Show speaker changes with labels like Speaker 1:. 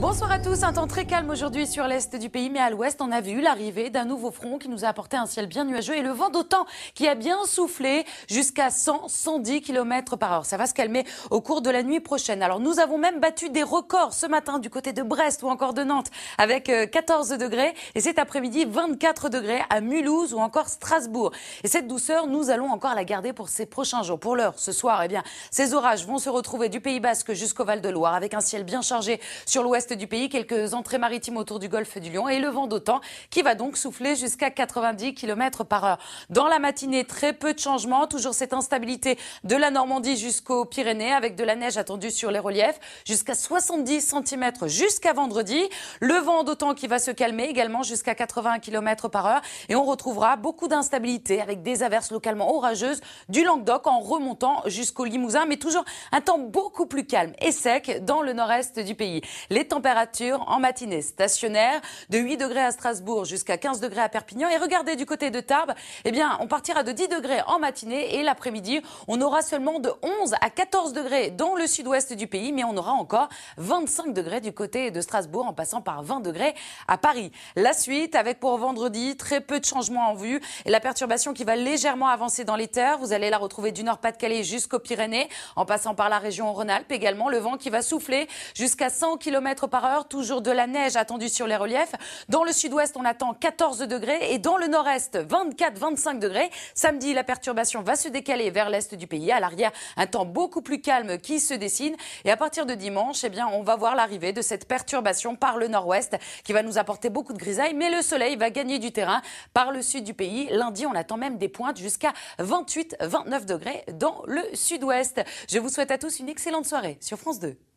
Speaker 1: Bonsoir à tous. Un temps très calme aujourd'hui sur l'est du pays, mais à l'ouest, on a vu l'arrivée d'un nouveau front qui nous a apporté un ciel bien nuageux et le vent d'autant qui a bien soufflé jusqu'à 100, 110 km par heure. Ça va se calmer au cours de la nuit prochaine. Alors, nous avons même battu des records ce matin du côté de Brest ou encore de Nantes avec 14 euh, degrés et cet après-midi 24 degrés à Mulhouse ou encore Strasbourg. Et cette douceur, nous allons encore la garder pour ces prochains jours. Pour l'heure, ce soir, eh bien, ces orages vont se retrouver du Pays Basque jusqu'au Val de Loire avec un ciel bien chargé sur l'ouest du pays, quelques entrées maritimes autour du golfe du Lion et le vent d'OTAN qui va donc souffler jusqu'à 90 km par heure. Dans la matinée, très peu de changements, toujours cette instabilité de la Normandie jusqu'aux Pyrénées avec de la neige attendue sur les reliefs jusqu'à 70 cm jusqu'à vendredi. Le vent d'OTAN qui va se calmer également jusqu'à 80 km par heure et on retrouvera beaucoup d'instabilité avec des averses localement orageuses du Languedoc en remontant jusqu'au Limousin, mais toujours un temps beaucoup plus calme et sec dans le nord-est du pays. Les temps Température en matinée stationnaire de 8 degrés à Strasbourg jusqu'à 15 degrés à Perpignan. Et regardez du côté de Tarbes, eh bien, on partira de 10 degrés en matinée et l'après-midi, on aura seulement de 11 à 14 degrés dans le sud-ouest du pays, mais on aura encore 25 degrés du côté de Strasbourg en passant par 20 degrés à Paris. La suite avec pour vendredi très peu de changements en vue et la perturbation qui va légèrement avancer dans les terres. Vous allez la retrouver du Nord-Pas-de-Calais jusqu'aux Pyrénées en passant par la région Rhône-Alpes également. Le vent qui va souffler jusqu'à 100 km par heure, toujours de la neige attendue sur les reliefs. Dans le sud-ouest, on attend 14 degrés et dans le nord-est, 24-25 degrés. Samedi, la perturbation va se décaler vers l'est du pays. À l'arrière, un temps beaucoup plus calme qui se dessine. Et à partir de dimanche, eh bien, on va voir l'arrivée de cette perturbation par le nord-ouest qui va nous apporter beaucoup de grisailles, mais le soleil va gagner du terrain par le sud du pays. Lundi, on attend même des pointes jusqu'à 28-29 degrés dans le sud-ouest. Je vous souhaite à tous une excellente soirée sur France 2.